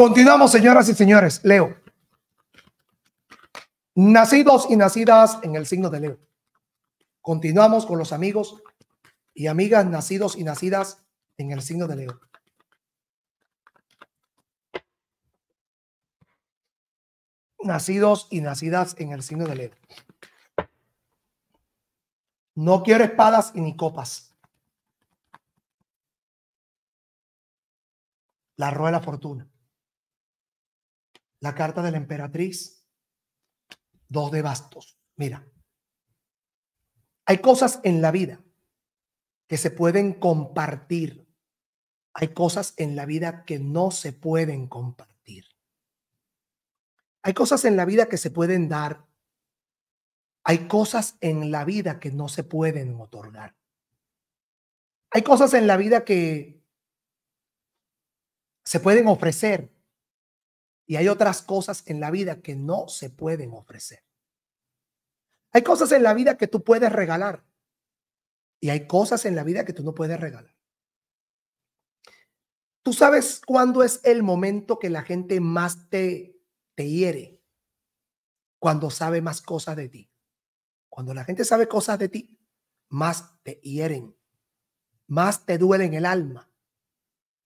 Continuamos, señoras y señores. Leo. Nacidos y nacidas en el signo de Leo. Continuamos con los amigos y amigas nacidos y nacidas en el signo de Leo. Nacidos y nacidas en el signo de Leo. No quiero espadas ni copas. La rueda de la fortuna la carta de la emperatriz, dos de bastos. Mira, hay cosas en la vida que se pueden compartir. Hay cosas en la vida que no se pueden compartir. Hay cosas en la vida que se pueden dar. Hay cosas en la vida que no se pueden otorgar. Hay cosas en la vida que se pueden ofrecer y hay otras cosas en la vida que no se pueden ofrecer. Hay cosas en la vida que tú puedes regalar. Y hay cosas en la vida que tú no puedes regalar. Tú sabes cuándo es el momento que la gente más te, te hiere. Cuando sabe más cosas de ti. Cuando la gente sabe cosas de ti, más te hieren. Más te duelen el alma.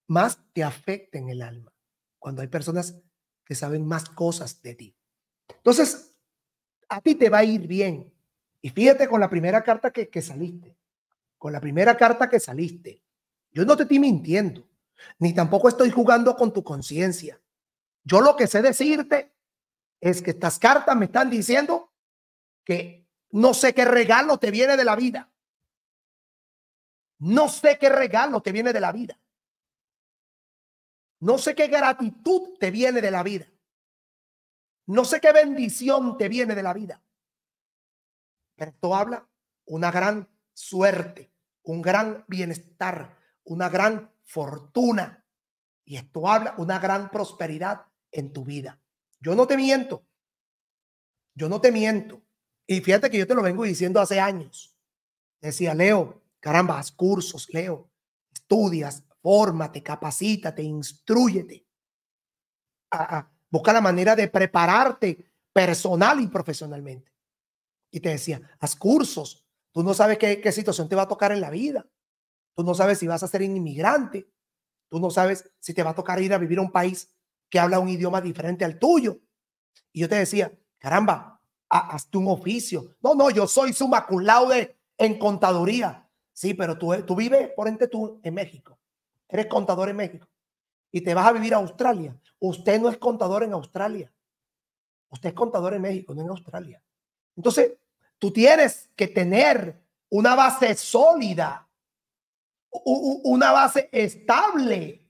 Más te afecta en el alma. Cuando hay personas que saben más cosas de ti. Entonces, a ti te va a ir bien. Y fíjate con la primera carta que, saliste, con la primera carta que saliste. Yo no te estoy mintiendo, ni tampoco estoy jugando con tu conciencia. Yo lo que sé decirte es que estas cartas me están diciendo que no sé qué regalo te viene de la vida. No sé qué regalo te viene de la vida. No sé qué gratitud te viene de la vida. No sé qué bendición te viene de la vida. Pero esto habla una gran suerte, un gran bienestar, una gran fortuna. Y esto habla una gran prosperidad en tu vida. Yo no te miento. Yo no te miento. Y fíjate que yo te lo vengo diciendo hace años. Decía, Leo, caramba, cursos, Leo. Estudias, Fórmate, capacítate, instruyete. A, busca la manera de prepararte personal y profesionalmente. Y te decía, haz cursos. Tú no sabes qué, situación te va a tocar en la vida. Tú no sabes si vas a ser inmigrante. Tú no sabes si te va a tocar ir a vivir a un país que habla un idioma diferente al tuyo. Y yo te decía, caramba, hazte un oficio. No, no, yo soy sumaculado en contaduría. Sí, pero tú, tú vives, por ente tú, en México. Eres contador en México y te vas a vivir a Australia. Usted no es contador en Australia. Usted es contador en México, no en Australia. Entonces, tú tienes que tener una base sólida, una base estable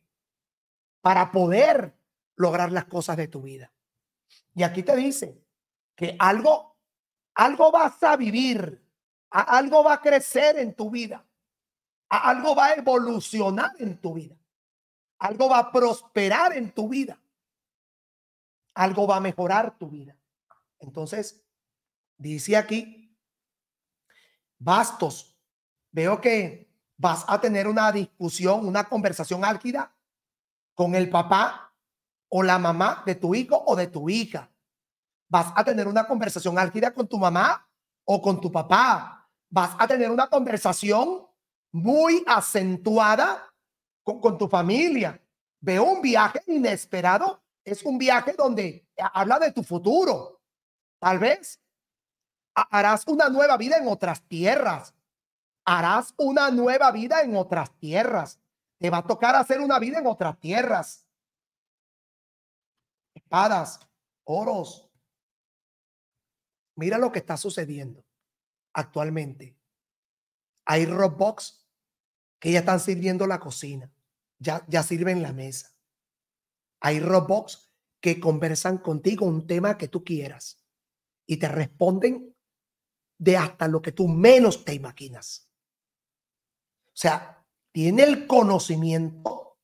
para poder lograr las cosas de tu vida. Y aquí te dice que algo, algo vas a vivir, algo va a crecer en tu vida. Algo va a evolucionar en tu vida. Algo va a prosperar en tu vida. Algo va a mejorar tu vida. Entonces, dice aquí, bastos. Veo que vas a tener una discusión, una conversación álgida con el papá o la mamá de tu hijo o de tu hija. Vas a tener una conversación álgida con tu mamá o con tu papá. Vas a tener una conversación muy acentuada con, con tu familia. Veo un viaje inesperado. Es un viaje donde habla de tu futuro. Tal vez harás una nueva vida en otras tierras. Harás una nueva vida en otras tierras. Te va a tocar hacer una vida en otras tierras. Espadas, oros. Mira lo que está sucediendo actualmente. Hay Roblox que están sirviendo la cocina, ya, ya sirven la mesa. Hay robots que conversan contigo un tema que tú quieras y te responden de hasta lo que tú menos te imaginas. O sea, tiene el conocimiento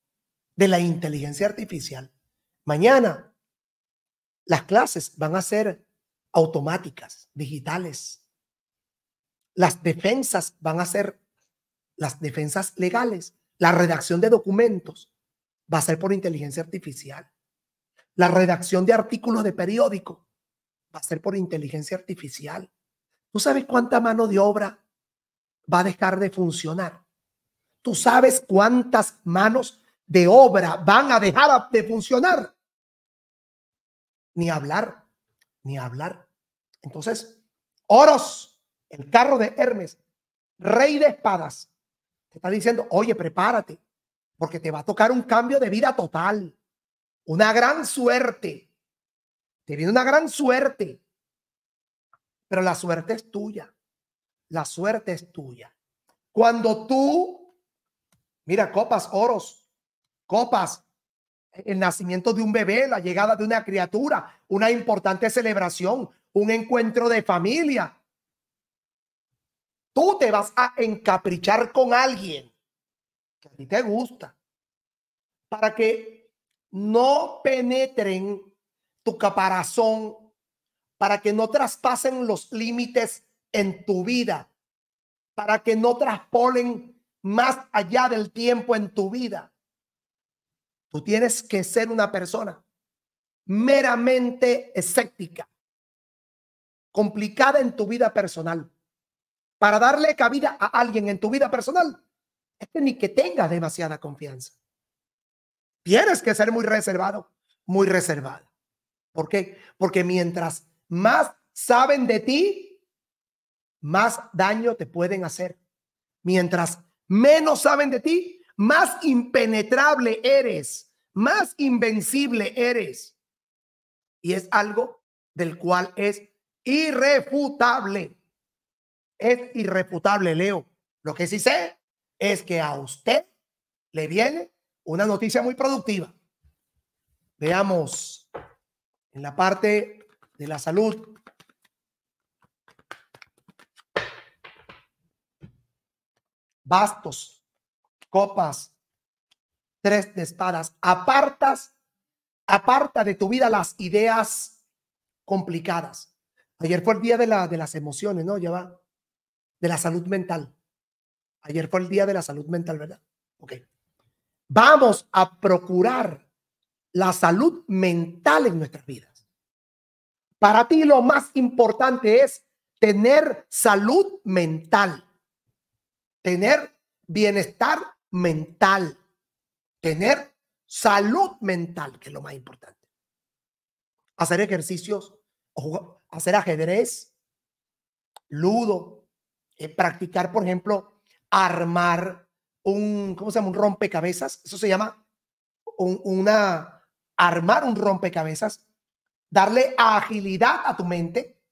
de la inteligencia artificial. Mañana las clases van a ser automáticas, digitales. Las defensas van a ser las defensas legales, la redacción de documentos va a ser por inteligencia artificial. La redacción de artículos de periódico va a ser por inteligencia artificial. ¿Tú sabes cuánta mano de obra va a dejar de funcionar? ¿Tú sabes cuántas manos de obra van a dejar de funcionar? Ni hablar, ni hablar. Entonces, Oros, el carro de Hermes, rey de espadas, te está diciendo, oye, prepárate, porque te va a tocar un cambio de vida total, una gran suerte. Te viene una gran suerte, pero la suerte es tuya. La suerte es tuya. Cuando tú, mira, copas, oros, copas, el nacimiento de un bebé, la llegada de una criatura, una importante celebración, un encuentro de familia, Tú te vas a encaprichar con alguien que a ti te gusta para que no penetren tu caparazón, para que no traspasen los límites en tu vida, para que no traspolen más allá del tiempo en tu vida. Tú tienes que ser una persona meramente escéptica, complicada en tu vida personal para darle cabida a alguien en tu vida personal, es ni que tengas demasiada confianza. Tienes que ser muy reservado, muy reservado. ¿Por qué? Porque mientras más saben de ti, más daño te pueden hacer. Mientras menos saben de ti, más impenetrable eres, más invencible eres. Y es algo del cual es irrefutable es irreputable, Leo. Lo que sí sé es que a usted le viene una noticia muy productiva. Veamos en la parte de la salud. Bastos, copas, tres de espadas. Apartas, aparta de tu vida las ideas complicadas. Ayer fue el día de, la, de las emociones, ¿no? Ya va de la salud mental. Ayer fue el día de la salud mental, ¿verdad? Ok. Vamos a procurar la salud mental en nuestras vidas. Para ti lo más importante es tener salud mental, tener bienestar mental, tener salud mental, que es lo más importante. Hacer ejercicios, hacer ajedrez, ludo, eh, practicar, por ejemplo, armar un, ¿cómo se llama? Un rompecabezas. Eso se llama una, armar un rompecabezas, darle agilidad a tu mente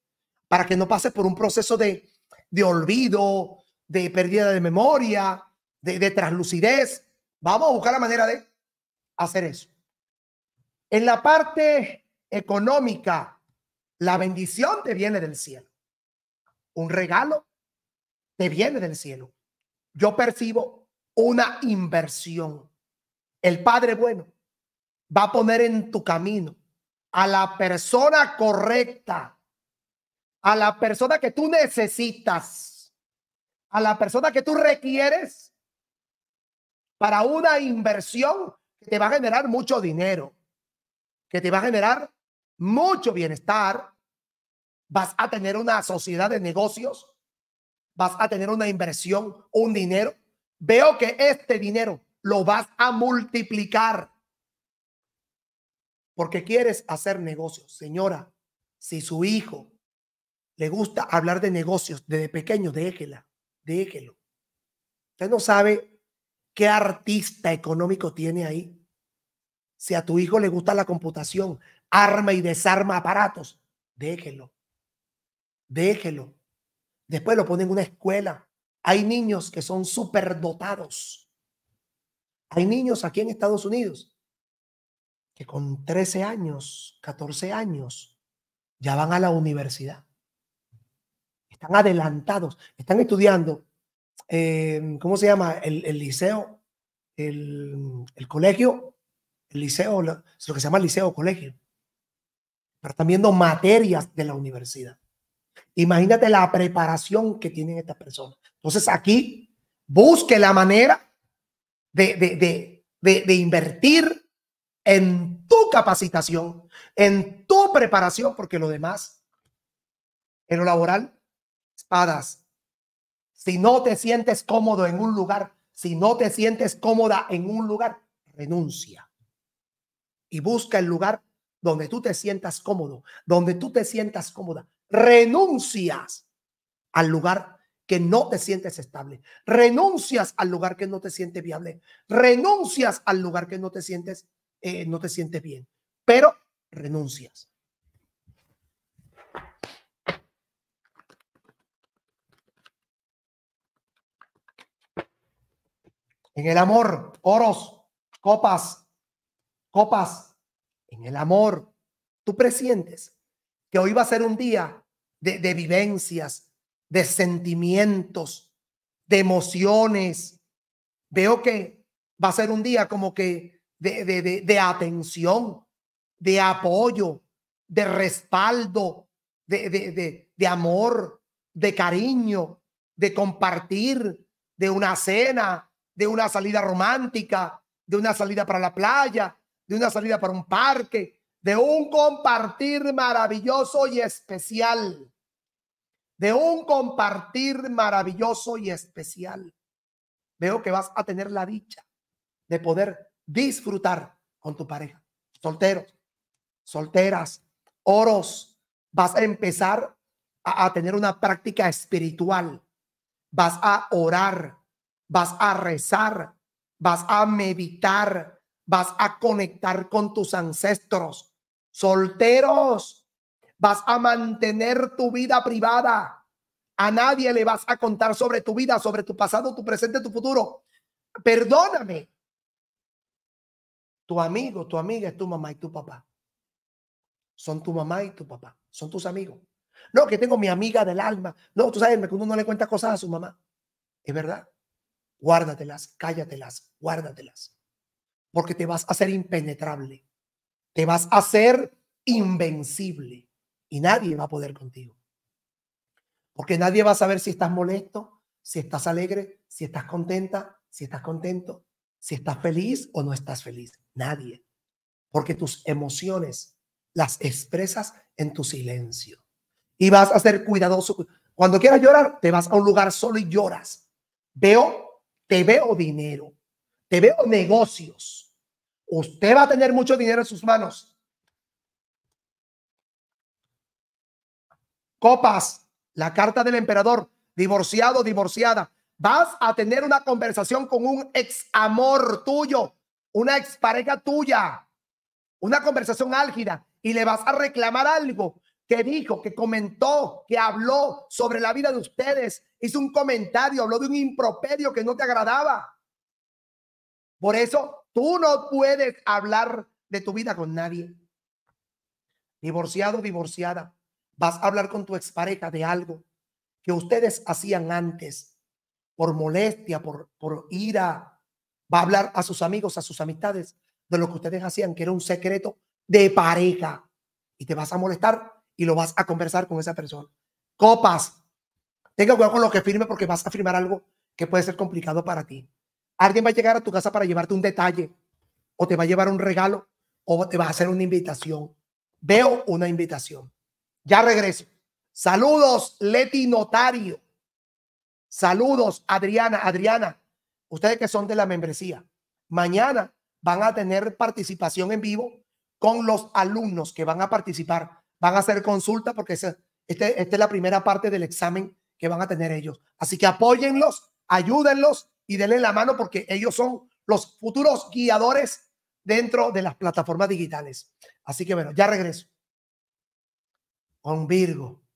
para que no pase por un proceso de, olvido, de pérdida de memoria, de, de translucidez. Vamos a buscar la manera de hacer eso. En la parte económica, la bendición te viene del cielo. Un regalo te viene del cielo. Yo percibo una inversión. El Padre bueno va a poner en tu camino a la persona correcta, a la persona que tú necesitas, a la persona que tú requieres para una inversión que te va a generar mucho dinero, que te va a generar mucho bienestar. Vas a tener una sociedad de negocios vas a tener una inversión, un dinero. Veo que este dinero lo vas a multiplicar porque quieres hacer negocios. Señora, si su hijo le gusta hablar de negocios desde pequeño, déjela, déjelo. Usted no sabe qué artista económico tiene ahí. Si a tu hijo le gusta la computación, arma y desarma aparatos, déjelo. Déjelo. Después lo ponen en una escuela. Hay niños que son superdotados. Hay niños aquí en Estados Unidos que con 13 años, 14 años, ya van a la universidad. Están adelantados, están estudiando, em, ¿cómo se llama? El, liceo, el, colegio, el liceo, lo que se llama liceo o colegio. Pero están viendo materias de la universidad. Imagínate la preparación que tienen estas personas. Entonces aquí busque la manera de, de, de invertir en tu capacitación, en tu preparación, porque lo demás, en lo laboral, espadas. Si no te sientes cómodo en un lugar, si no te sientes cómoda en un lugar, renuncia. Y busca el lugar donde tú te sientas cómodo, donde tú te sientas cómoda, renuncias al lugar que no te sientes estable, renuncias al lugar que no te sientes viable, renuncias al lugar que no te sientes, eh, no te sientes bien, pero renuncias. En el amor, oros, copas, copas, en el amor, tú presientes que hoy va a ser un día de, vivencias, de sentimientos, de emociones. Veo que va a ser un día como que de, atención, de apoyo, de respaldo, de amor, de cariño, de compartir, de una cena, de una salida romántica, de una salida para la playa, de una salida para un parque, de un compartir maravilloso y especial, de un compartir maravilloso y especial. Veo que vas a tener la dicha de poder disfrutar con tu pareja, solteros, solteras, oros, vas a empezar a, tener una práctica espiritual, vas a orar, vas a rezar, vas a meditar, vas a conectar con tus ancestros, Solteros, vas a mantener tu vida privada. A nadie le vas a contar sobre tu vida, sobre tu pasado, tu presente, tu futuro. Perdóname. Tu amigo, tu amiga es tu mamá y tu papá. Son tu mamá y tu papá. Son tus amigos. No, que tengo mi amiga del alma. No, tú sabes que uno no le cuenta cosas a su mamá. Es verdad. Guárdatelas, cállatelas, guárdatelas. Porque te vas a hacer impenetrable. Te vas a hacer invencible y nadie va a poder contigo. Porque nadie va a saber si estás molesto, si estás alegre, si estás contenta, si estás contento, si estás feliz o no estás feliz. Nadie. Porque tus emociones las expresas en tu silencio. Y vas a ser cuidadoso. Cuando quieras llorar, te vas a un lugar solo y lloras. Veo, te veo dinero, te veo negocios usted va a tener mucho dinero en sus manos. Copas, la carta del emperador, divorciado, divorciada. Vas a tener una conversación con un ex amor tuyo, una ex pareja tuya, una conversación álgida y le vas a reclamar algo que dijo, que comentó, que habló sobre la vida de ustedes, hizo un comentario, habló de un improperio que no te agradaba. Por eso Tú no puedes hablar de tu vida con nadie. Divorciado, divorciada, vas a hablar con tu expareja de algo que ustedes hacían antes por molestia, por, por ira. Va a hablar a sus amigos, a sus amistades de lo que ustedes hacían, que era un secreto de pareja. Y te vas a molestar y lo vas a conversar con esa persona. Copas, tenga cuidado con lo que firme porque vas a firmar algo que puede ser complicado para ti. Alguien va a llegar a tu casa para llevarte un detalle, o te va a llevar un regalo, o te va a hacer una invitación. Veo una invitación. Ya regreso. Saludos, Leti Notario. Saludos, Adriana. Adriana, ustedes que son de la membresía, mañana van a tener participación en vivo con los alumnos que van a participar. Van a hacer consulta porque este, esta es la primera parte del examen que van a tener ellos. Así que apóyenlos, ayúdenlos y denle la mano porque ellos son los futuros guiadores dentro de las plataformas digitales. Así que bueno, ya regreso. Con Virgo.